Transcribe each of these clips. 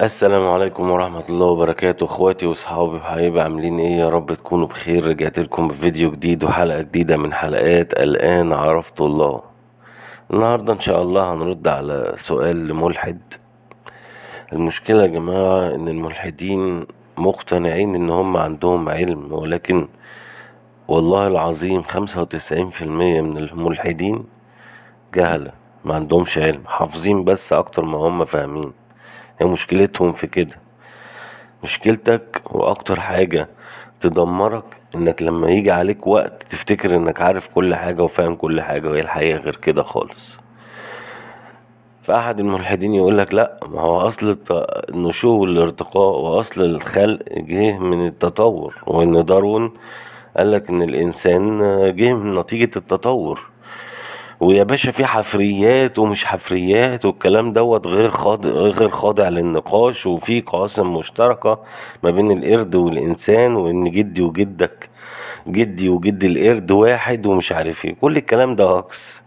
السلام عليكم ورحمة الله وبركاته اخواتي واصحابي وحبايبي عاملين ايه يا رب تكونوا بخير رجعت لكم بفيديو جديد وحلقة جديدة من حلقات الان عرفت الله النهاردة ان شاء الله هنرد على سؤال لملحد المشكلة يا جماعة ان الملحدين مقتنعين ان هم عندهم علم ولكن والله العظيم خمسة وتسعين في المية من الملحدين جهلة ما عندهمش علم حافظين بس اكتر ما هم فاهمين هي مشكلتهم في كده مشكلتك واكتر حاجة تدمرك انك لما يجي عليك وقت تفتكر انك عارف كل حاجة وفاهم كل حاجة وهي الحقيقة غير كده خالص فأحد الملحدين يقولك لأ ما هو أصل النشوء والارتقاء وأصل الخلق جه من التطور وإن داروين قالك إن الإنسان جه من نتيجة التطور ويا باشا في حفريات ومش حفريات والكلام دوت غير خاضع غير خاضع للنقاش وفي قواسم مشتركه ما بين القرد والانسان وان جدي وجدك جدي وجد القرد واحد ومش عارف ايه كل الكلام ده هكس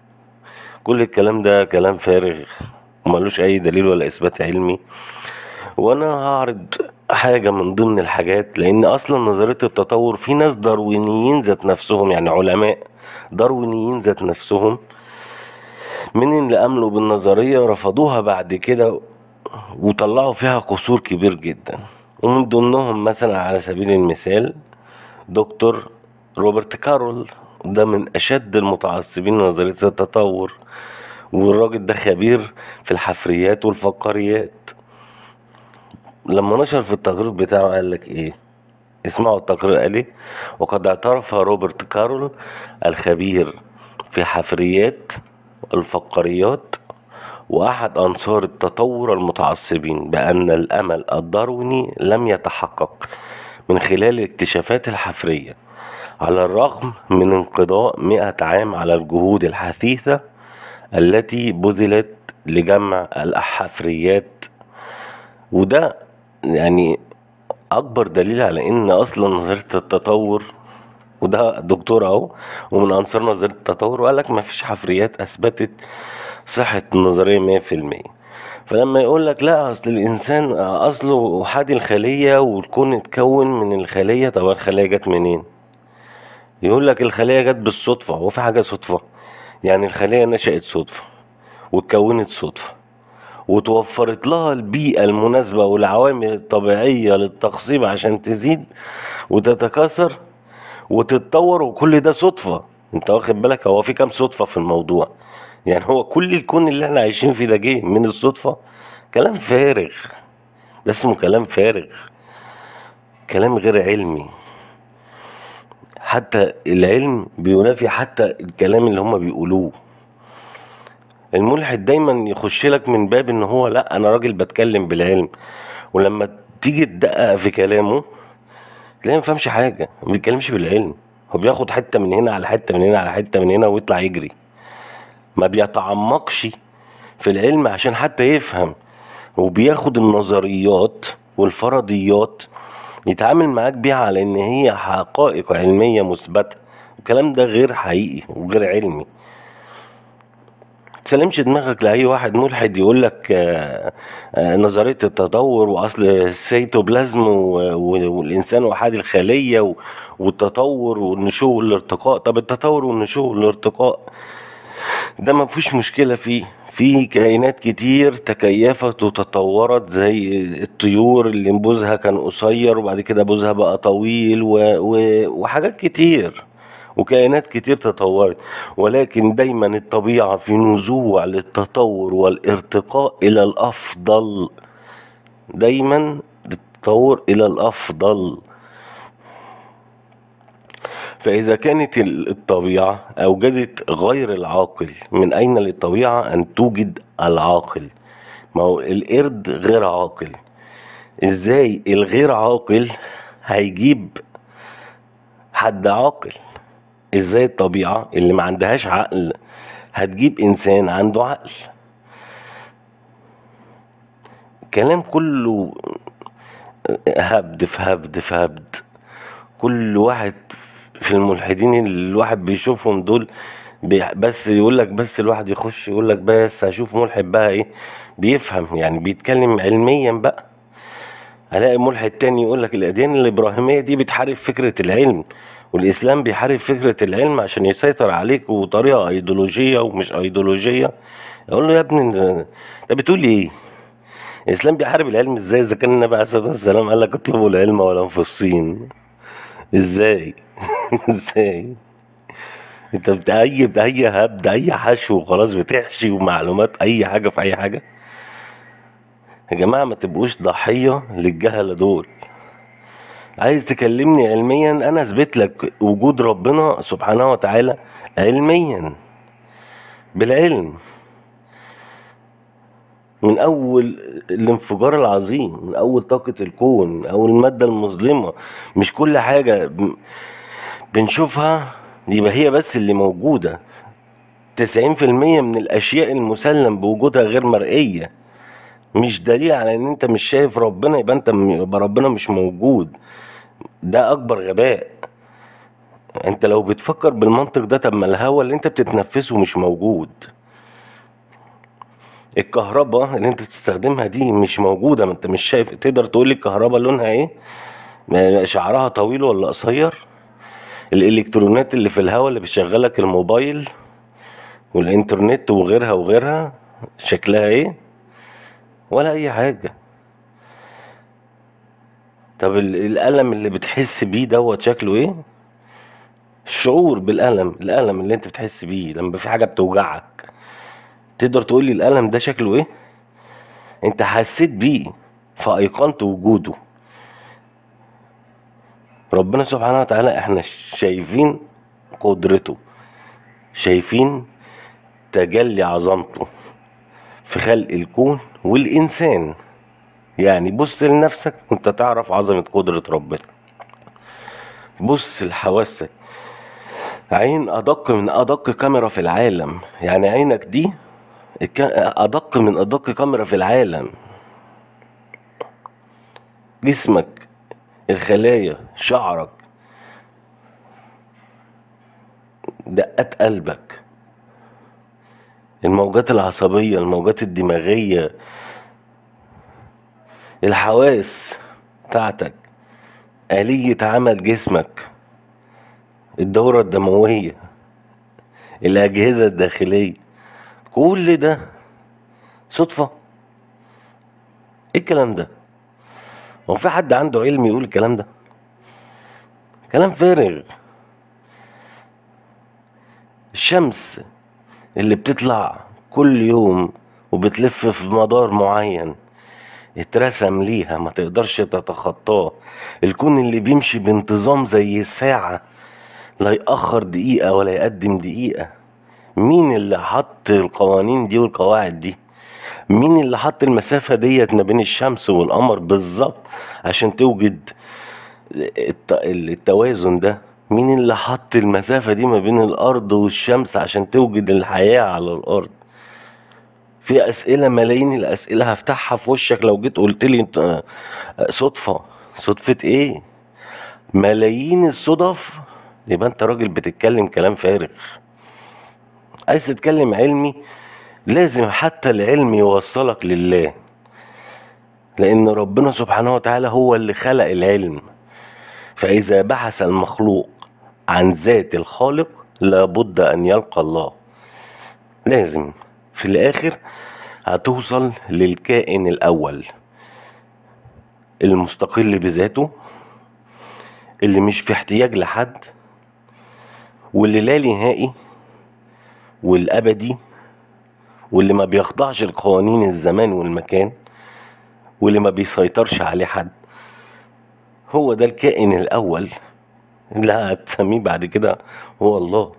كل الكلام ده كلام فارغ وملوش اي دليل ولا اثبات علمي وانا هعرض حاجة من ضمن الحاجات لأن أصلا نظرية التطور في ناس داروينيين ذات نفسهم يعني علماء داروينيين ذات نفسهم من اللي أملوا بالنظريه رفضوها بعد كده وطلعوا فيها قصور كبير جدا ومن ضمنهم مثلا على سبيل المثال دكتور روبرت كارول ده من اشد المتعصبين لنظريه التطور والراجل ده خبير في الحفريات والفقاريات لما نشر في التقرير بتاعه قال لك ايه اسمعوا التقرير قال ايه وقد اعترف روبرت كارول الخبير في حفريات الفقريات وأحد أنصار التطور المتعصبين بأن الأمل الدارويني لم يتحقق من خلال الاكتشافات الحفرية على الرغم من انقضاء مئة عام على الجهود الحثيثة التي بذلت لجمع الحفريات وده يعني أكبر دليل على إن أصلا نظرية التطور وده دكتور اهو ومن انصار نظريه التطور وقال لك ما فيش حفريات اثبتت صحه النظريه 100% فلما يقول لك لا اصل الانسان اصله احادي الخليه والكون اتكون من الخليه طب الخليه جت منين يقول لك الخليه جت بالصدفه هو في حاجه صدفه يعني الخليه نشات صدفه واتكونت صدفه وتوفرت لها البيئة المناسبة والعوامل الطبيعية للتخصيب عشان تزيد وتتكاثر وتتطور وكل ده صدفه انت واخد بالك هو في كام صدفه في الموضوع يعني هو كل الكون اللي احنا عايشين فيه ده جه من الصدفه كلام فارغ ده اسمه كلام فارغ كلام غير علمي حتى العلم بينافي حتى الكلام اللي هما بيقولوه الملحد دايما يخش لك من باب ان هو لا انا راجل بتكلم بالعلم ولما تيجي تدقق في كلامه تلاقيه ما فهمش حاجه ما بيتكلمش بالعلم هو بياخد حته من هنا على حته من هنا على حته من هنا ويطلع يجري ما بيتعمقش في العلم عشان حتى يفهم وبياخد النظريات والفرضيات يتعامل معاك بيها على ان هي حقائق علميه مثبته الكلام ده غير حقيقي وغير علمي تسلمش دماغك لاي واحد ملحد يقول لك آه، آه، نظريه التطور واصل السيتوبلازم والانسان احاد الخليه والتطور والنشوء والارتقاء طب التطور والنشوء والارتقاء ده ما فيش مشكله فيه في كائنات كتير تكيفت وتطورت زي الطيور اللي بوزها كان قصير وبعد كده بوزها بقى طويل و... و... وحاجات كتير وكائنات كتير تطورت ولكن دايما الطبيعة في نزوع للتطور والارتقاء إلى الأفضل دايما التطور إلى الأفضل فإذا كانت الطبيعة أوجدت غير العاقل من أين للطبيعة أن توجد العاقل ما هو القرد غير عاقل إزاي الغير عاقل هيجيب حد عاقل ازاي الطبيعه اللي ما عندهاش عقل هتجيب انسان عنده عقل كلام كله هبد في هبد في هبد كل واحد في الملحدين اللي الواحد بيشوفهم دول بس يقول لك بس الواحد يخش يقول لك بس هشوف ملحد بقى ايه بيفهم يعني بيتكلم علميا بقى الاقي ملحد تاني يقول لك الاديان الابراهيميه دي بتحارب فكره العلم والاسلام بيحارب فكره العلم عشان يسيطر عليك وطريقه ايديولوجيه ومش ايديولوجيه اقول له يا ابني انت بتقول ايه الاسلام بيحارب العلم ازاي اذا كان النبي عليه الصلاه والسلام قال لك اطلبوا العلم ولا في الصين ازاي ازاي انت بتأي بأي هبد اي حشو وخلاص بتحشي ومعلومات اي حاجه في اي حاجه يا جماعه ما تبقوش ضحيه للجهله دول عايز تكلمني علميا انا اثبت لك وجود ربنا سبحانه وتعالى علميا بالعلم من اول الانفجار العظيم من اول طاقه الكون من اول الماده المظلمه مش كل حاجه بنشوفها يبقى هي بس اللي موجوده 90% من الاشياء المسلم بوجودها غير مرئيه مش دليل على ان انت مش شايف ربنا يبقى انت يبقى ربنا مش موجود ده اكبر غباء انت لو بتفكر بالمنطق ده طب ما الهوا اللي انت بتتنفسه مش موجود الكهرباء اللي انت بتستخدمها دي مش موجوده ما انت مش شايف تقدر تقول لي الكهرباء لونها ايه شعرها طويل ولا قصير الالكترونات اللي في الهوا اللي بتشغلك الموبايل والانترنت وغيرها وغيرها شكلها ايه ولا اي حاجه طب الالم اللي بتحس بيه دوت شكله ايه الشعور بالالم الالم اللي انت بتحس بيه لما في حاجه بتوجعك تقدر تقول لي الالم ده شكله ايه انت حسيت بيه فايقنت وجوده ربنا سبحانه وتعالى احنا شايفين قدرته شايفين تجلي عظمته في خلق الكون والإنسان يعني بص لنفسك وانت تعرف عظمة قدرة ربنا بص لحواسك عين أدق من أدق كاميرا في العالم يعني عينك دي أدق من أدق كاميرا في العالم جسمك الخلايا شعرك دقات قلبك الموجات العصبية الموجات الدماغية الحواس بتاعتك آلية عمل جسمك الدورة الدموية الأجهزة الداخلية كل ده صدفة ايه الكلام ده هو في حد عنده علم يقول الكلام ده كلام فارغ الشمس اللي بتطلع كل يوم وبتلف في مدار معين اترسم ليها ما تقدرش تتخطاه الكون اللي بيمشي بانتظام زي الساعة لا يأخر دقيقة ولا يقدم دقيقة مين اللي حط القوانين دي والقواعد دي مين اللي حط المسافة ديت ما بين الشمس والقمر بالظبط عشان توجد التوازن ده مين اللي حط المسافة دي ما بين الأرض والشمس عشان توجد الحياة على الأرض في أسئلة ملايين الأسئلة هفتحها في وشك لو جيت قلت لي انت آه، صدفة صدفة إيه ملايين الصدف يبقى أنت راجل بتتكلم كلام فارغ عايز تتكلم علمي لازم حتى العلم يوصلك لله لأن ربنا سبحانه وتعالى هو اللي خلق العلم فإذا بحث المخلوق عن ذات الخالق لابد أن يلقى الله لازم في الآخر هتوصل للكائن الأول المستقل بذاته اللي مش في احتياج لحد واللي لا نهائي والابدي واللي ما بيخضعش لقوانين الزمان والمكان واللي ما بيسيطرش عليه حد هو ده الكائن الاول لا هتسميه بعد كده هو الله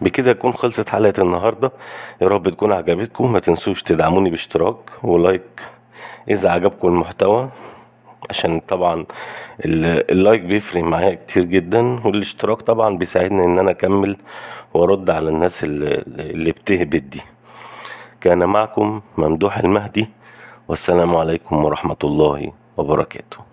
بكده تكون خلصت حلقة النهاردة يا رب تكون عجبتكم ما تنسوش تدعموني باشتراك ولايك إذا عجبكم المحتوى عشان طبعا اللايك بيفرق معايا كتير جدا والاشتراك طبعا بيساعدني ان انا اكمل وارد على الناس اللي بتهبت دي كان معكم ممدوح المهدي والسلام عليكم ورحمة الله وبركاته